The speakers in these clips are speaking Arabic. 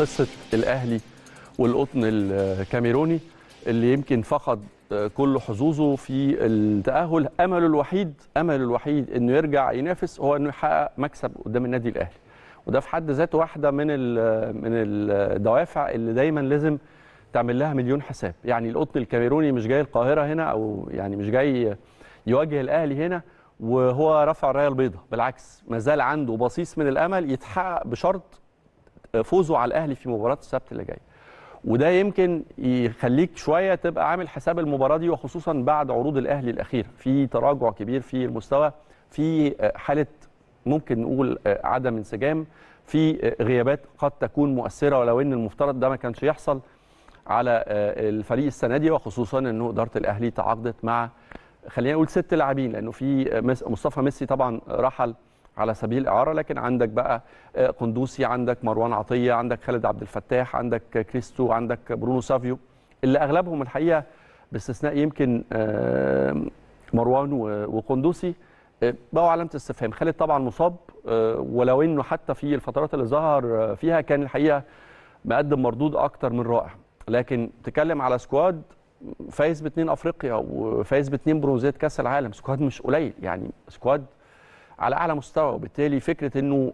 قصه الاهلي والقطن الكاميروني اللي يمكن فقد كل حظوظه في التاهل امله الوحيد امله الوحيد انه يرجع ينافس هو انه يحقق مكسب قدام النادي الاهلي وده في حد ذاته واحده من من الدوافع اللي دايما لازم تعمل لها مليون حساب يعني القطن الكاميروني مش جاي القاهره هنا او يعني مش جاي يواجه الاهلي هنا وهو رفع الرايه البيضاء بالعكس ما زال عنده بصيص من الامل يتحقق بشرط فوزه على الاهلي في مباراه السبت اللي جاي وده يمكن يخليك شويه تبقى عامل حساب المباراه دي وخصوصا بعد عروض الاهلي الاخيره في تراجع كبير في المستوى في آه، حاله ممكن نقول آه، عدم انسجام في آه، غيابات قد تكون مؤثره ولو ان المفترض ده ما كانش يحصل على الفريق السنه دي وخصوصا انه اداره الاهلي تعاقدت مع خلينا نقول ست لاعبين لانه في مصطفى ميسي طبعا رحل على سبيل الاعاره لكن عندك بقى آه، قندوسي عندك مروان عطيه عندك خالد عبد الفتاح عندك كريستو عندك برونو سافيو اللي اغلبهم الحقيقه باستثناء يمكن آه، مروان وقندوسي آه، بقوا علامه استفهام خالد طبعا مصاب ولو انه حتى في الفترات اللي ظهر فيها كان الحقيقه مقدم مردود اكتر من رائع لكن تكلم على سكواد فايز باثنين افريقيا وفايز باثنين برونزيه كاس العالم سكواد مش قليل يعني سكواد على اعلى مستوى وبالتالي فكره انه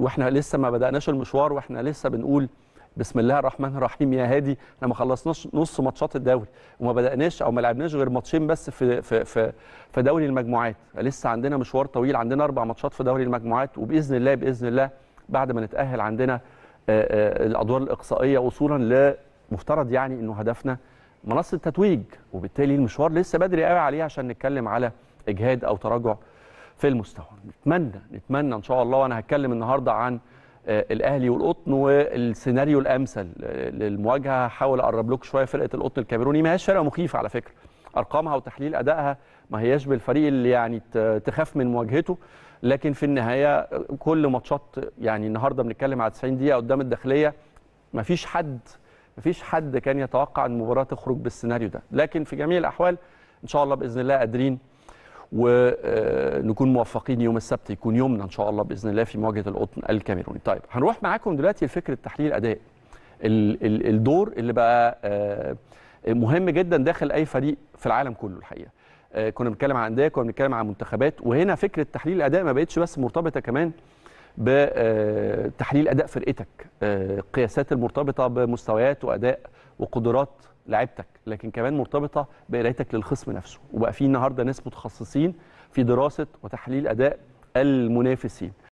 واحنا لسه ما بداناش المشوار واحنا لسه بنقول بسم الله الرحمن الرحيم يا هادي احنا ما خلصناش نص ماتشات الدوري وما بداناش او ما لعبناش غير ماتشين بس في في في في دوري المجموعات لسه عندنا مشوار طويل عندنا اربع ماتشات في دوري المجموعات وباذن الله باذن الله بعد ما نتاهل عندنا الادوار الاقصائيه وصولا لمفترض يعني انه هدفنا منصه التتويج وبالتالي المشوار لسه بدري قوي عليه عشان نتكلم على اجهاد او تراجع في المستوى نتمنى نتمنى ان شاء الله وانا هتكلم النهارده عن آه، الاهلي والقطن والسيناريو الامثل آه، للمواجهه هحاول اقرب لكم شويه فرقه القطن الكاميروني ما هياش فرقه مخيفه على فكره ارقامها وتحليل ادائها ما هياش بالفريق اللي يعني تخاف من مواجهته لكن في النهايه كل ماتشات يعني النهارده بنتكلم على 90 دقيقه قدام الداخليه ما فيش حد ما فيش حد كان يتوقع ان المباراه تخرج بالسيناريو ده لكن في جميع الاحوال ان شاء الله باذن الله قادرين ونكون موفقين يوم السبت يكون يومنا ان شاء الله باذن الله في مواجهه القطن الكاميروني طيب هنروح معاكم دلوقتي لفكره تحليل الاداء الدور اللي بقى آه، مهم جدا داخل اي فريق في العالم كله الحقيقه آه، كنا بنتكلم عن انديه كنا بنتكلم عن منتخبات وهنا فكره تحليل الاداء ما بقتش بس مرتبطه كمان بتحليل اداء فرقتك القياسات آه، المرتبطه بمستويات واداء وقدرات لعبتك لكن كمان مرتبطه بقرايتك للخصم نفسه وبقى في النهارده ناس متخصصين في دراسه وتحليل اداء المنافسين